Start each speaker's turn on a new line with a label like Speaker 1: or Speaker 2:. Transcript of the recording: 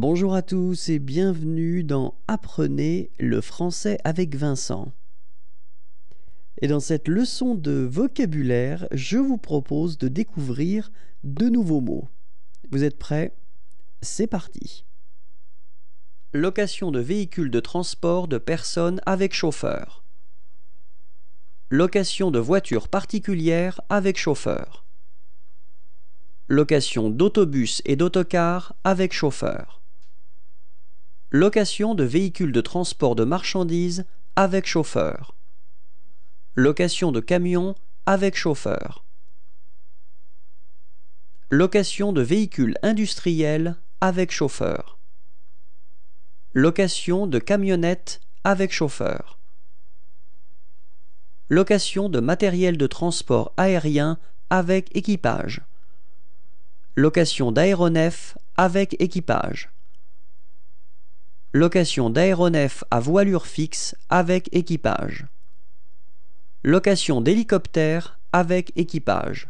Speaker 1: Bonjour à tous et bienvenue dans Apprenez le français avec Vincent. Et dans cette leçon de vocabulaire, je vous propose de découvrir de nouveaux mots. Vous êtes prêts C'est parti.
Speaker 2: Location de véhicules de transport de personnes avec chauffeur. Location de voitures particulières avec chauffeur. Location d'autobus et d'autocars avec chauffeur. Location de véhicules de transport de marchandises avec chauffeur. Location de camions avec chauffeur. Location de véhicules industriels avec chauffeur. Location de camionnettes avec chauffeur. Location de matériel de transport aérien avec équipage. Location d'aéronefs avec équipage. Location d'aéronefs à voilure fixe avec équipage. Location d'hélicoptères avec équipage.